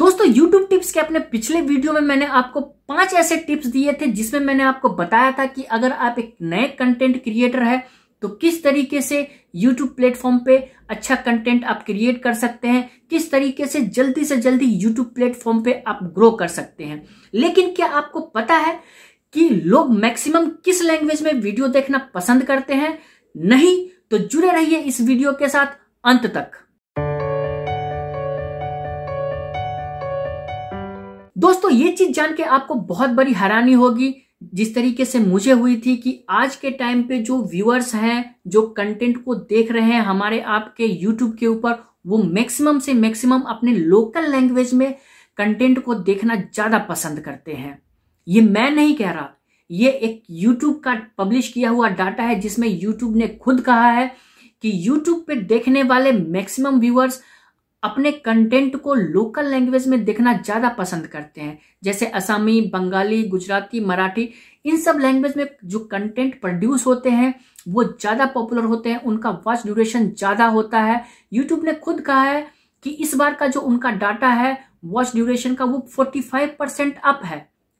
दोस्तों YouTube tips के अपने पिछले वीडियो में मैंने आपको पांच ऐसे टिप्स दिए थे जिसमें मैंने आपको बताया था कि अगर आप एक नए कंटेंट क्रिएटर है तो किस तरीके से YouTube प्लेटफॉर्म पे अच्छा कंटेंट आप क्रिएट कर सकते हैं किस तरीके से जल्दी से जल्दी YouTube प्लेटफॉर्म पे आप ग्रो कर सकते हैं लेकिन क्या आपको पता है कि लोग मैक्सिमम किस लैंग्वेज में वीडियो देखना पसंद करते हैं नहीं तो जुड़े रहिए इस वीडियो के साथ अंत तक दोस्तों ये चीज जान के आपको बहुत बड़ी हैरानी होगी जिस तरीके से मुझे हुई थी कि आज के टाइम पे जो व्यूअर्स हैं जो कंटेंट को देख रहे हैं हमारे आपके यूट्यूब के ऊपर वो मैक्सिमम से मैक्सिमम अपने लोकल लैंग्वेज में कंटेंट को देखना ज़्यादा पसंद करते हैं ये मैं नहीं कह रहा ये एक यूट्यूब का पब्लिश किया हुआ डाटा है जिसमें यूट्यूब ने खुद कहा है कि यूट्यूब पे देखने वाले मैक्सिमम व्यूअर्स अपने कंटेंट को लोकल लैंग्वेज में देखना ज़्यादा पसंद करते हैं जैसे असामी बंगाली गुजराती मराठी इन सब लैंग्वेज में जो कंटेंट प्रोड्यूस होते हैं वो ज़्यादा पॉपुलर होते हैं उनका वॉच ड्यूरेशन ज़्यादा होता है यूट्यूब ने खुद कहा है कि इस बार का जो उनका डाटा है वॉच ड्यूरेशन का वो 45 परसेंट अप है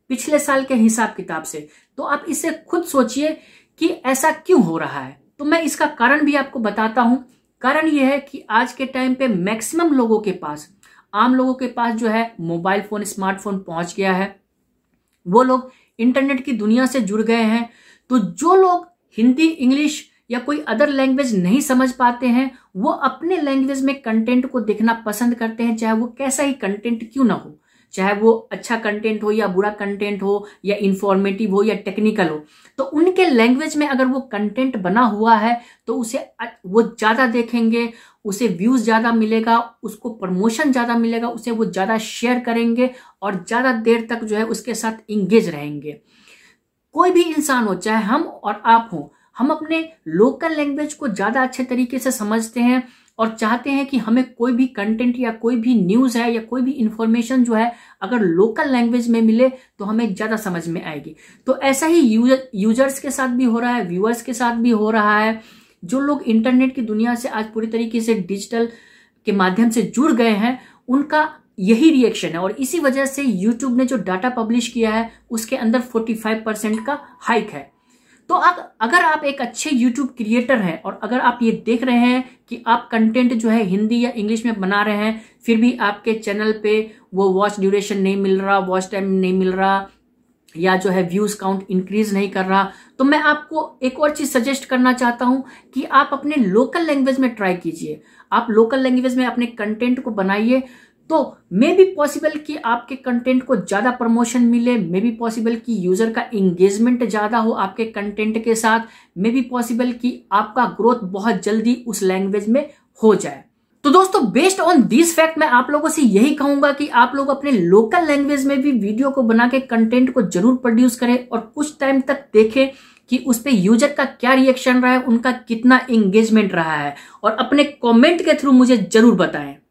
पिछले साल के हिसाब किताब से तो आप इसे खुद सोचिए कि ऐसा क्यों हो रहा है तो मैं इसका कारण भी आपको बताता हूं कारण यह है कि आज के टाइम पे मैक्सिमम लोगों के पास आम लोगों के पास जो है मोबाइल फोन स्मार्टफोन पहुंच गया है वो लोग इंटरनेट की दुनिया से जुड़ गए हैं तो जो लोग हिंदी इंग्लिश या कोई अदर लैंग्वेज नहीं समझ पाते हैं वो अपने लैंग्वेज में कंटेंट को देखना पसंद करते हैं चाहे वो कैसा ही कंटेंट क्यों ना हो चाहे वो अच्छा कंटेंट हो या बुरा कंटेंट हो या इंफॉर्मेटिव हो या टेक्निकल हो तो उनके लैंग्वेज में अगर वो कंटेंट बना हुआ है तो उसे वो ज़्यादा देखेंगे उसे व्यूज़ ज़्यादा मिलेगा उसको प्रमोशन ज़्यादा मिलेगा उसे वो ज़्यादा शेयर करेंगे और ज़्यादा देर तक जो है उसके साथ इंगेज रहेंगे कोई भी इंसान हो चाहे हम और आप हों हम अपने लोकल लैंग्वेज को ज़्यादा अच्छे तरीके से समझते हैं और चाहते हैं कि हमें कोई भी कंटेंट या कोई भी न्यूज़ है या कोई भी इंफॉर्मेशन जो है अगर लोकल लैंग्वेज में मिले तो हमें ज़्यादा समझ में आएगी तो ऐसा ही यूजर यूजर्स के साथ भी हो रहा है व्यूअर्स के साथ भी हो रहा है जो लोग इंटरनेट की दुनिया से आज पूरी तरीके से डिजिटल के माध्यम से जुड़ गए हैं उनका यही रिएक्शन है और इसी वजह से यूट्यूब ने जो डाटा पब्लिश किया है उसके अंदर फोर्टी परसेंट का हाइक है तो आप अगर आप एक अच्छे यूट्यूब क्रिएटर हैं और अगर आप ये देख रहे हैं कि आप कंटेंट जो है हिंदी या इंग्लिश में बना रहे हैं फिर भी आपके चैनल पे वो वॉच ड्यूरेशन नहीं मिल रहा वॉच टाइम नहीं मिल रहा या जो है व्यूज काउंट इंक्रीज नहीं कर रहा तो मैं आपको एक और चीज सजेस्ट करना चाहता हूं कि आप अपने लोकल लैंग्वेज में ट्राई कीजिए आप लोकल लैंग्वेज में अपने कंटेंट को बनाइए तो मे बी पॉसिबल कि आपके कंटेंट को ज़्यादा प्रमोशन मिले मे बी पॉसिबल कि यूज़र का इंगेजमेंट ज़्यादा हो आपके कंटेंट के साथ मे बी पॉसिबल कि आपका ग्रोथ बहुत जल्दी उस लैंग्वेज में हो जाए तो दोस्तों बेस्ड ऑन दिस फैक्ट मैं आप लोगों से यही कहूंगा कि आप लोग अपने लोकल लैंग्वेज में भी वीडियो को बना के कंटेंट को जरूर प्रोड्यूस करें और कुछ टाइम तक देखें कि उस पर यूजर का क्या रिएक्शन रहा है उनका कितना एंगेजमेंट रहा है और अपने कमेंट के थ्रू मुझे जरूर बताएं